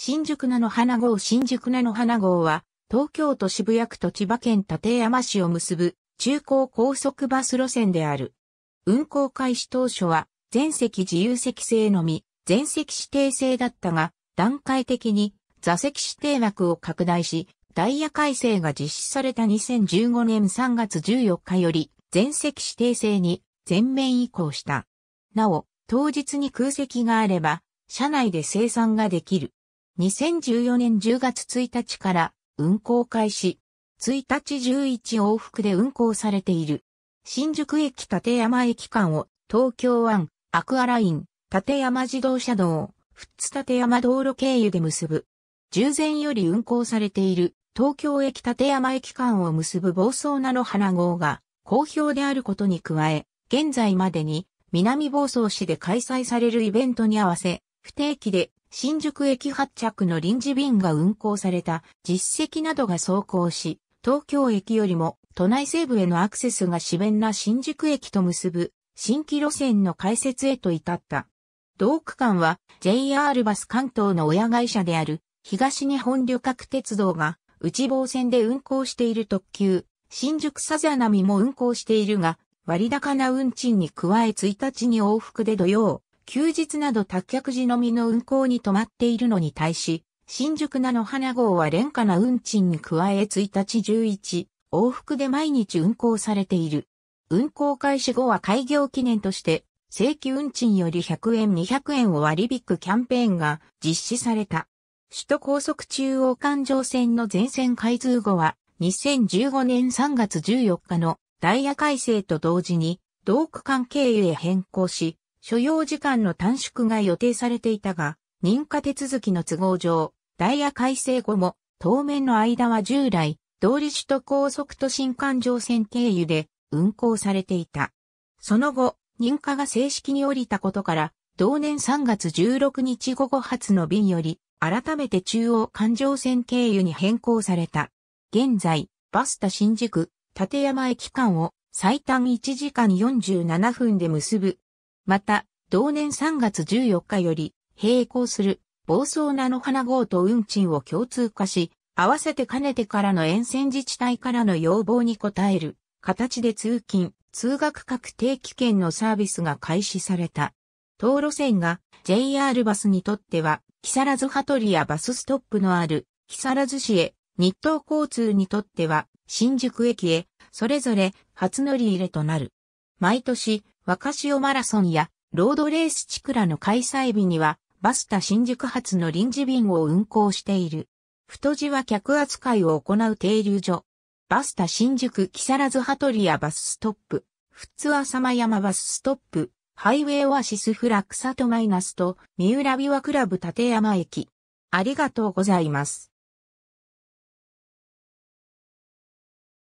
新宿菜の花号新宿菜の花号は、東京都渋谷区と千葉県立山市を結ぶ中高高速バス路線である。運行開始当初は、全席自由席制のみ、全席指定制だったが、段階的に座席指定枠を拡大し、ダイヤ改正が実施された2015年3月14日より、全席指定制に全面移行した。なお、当日に空席があれば、車内で生産ができる。2014年10月1日から運行開始。1日11往復で運行されている。新宿駅立山駅間を東京湾アクアライン立山自動車道富津立山道路経由で結ぶ。従前より運行されている東京駅立山駅間を結ぶ房総菜の花号が好評であることに加え、現在までに南房総市で開催されるイベントに合わせ、不定期で新宿駅発着の臨時便が運行された実績などが走行し、東京駅よりも都内西部へのアクセスが自然な新宿駅と結ぶ新規路線の開設へと至った。同区間は JR バス関東の親会社である東日本旅客鉄道が内房線で運行している特急、新宿サザナミも運行しているが、割高な運賃に加え1日に往復で土曜、休日など宅。客時のみの運行に止まっているのに対し、新宿菜の花号は廉価な運賃に加え1日11往復で毎日運行されている。運行開始後は開業記念として正規運賃より100円200円を割り引くキャンペーンが実施された。首都高速中央環状線の全線開通後は2015年3月14日のダイヤ改正と同時に同区間経由へ変更し、所要時間の短縮が予定されていたが、認可手続きの都合上、ダイヤ改正後も、当面の間は従来、同利首都高速都心環状線経由で運行されていた。その後、認可が正式に降りたことから、同年3月16日午後発の便より、改めて中央環状線経由に変更された。現在、バスタ新宿、立山駅間を最短1時間47分で結ぶまた、同年3月14日より、並行する、暴走菜の花号と運賃を共通化し、合わせてかねてからの沿線自治体からの要望に応える、形で通勤、通学確定期券のサービスが開始された。道路線が JR バスにとっては、木更津トリやバスストップのある木更津市へ、日東交通にとっては新宿駅へ、それぞれ初乗り入れとなる。毎年若潮マラソンやロードレースチクラの開催日にはバスタ新宿発の臨時便を運行している。太字は客扱いを行う停留所。バスタ新宿木更津トリアバスストップ。ッツ浅間山バスストップ。ハイウェイオアシスフラクサトマイナスと三浦琵琶クラブ立山駅。ありがとうございます。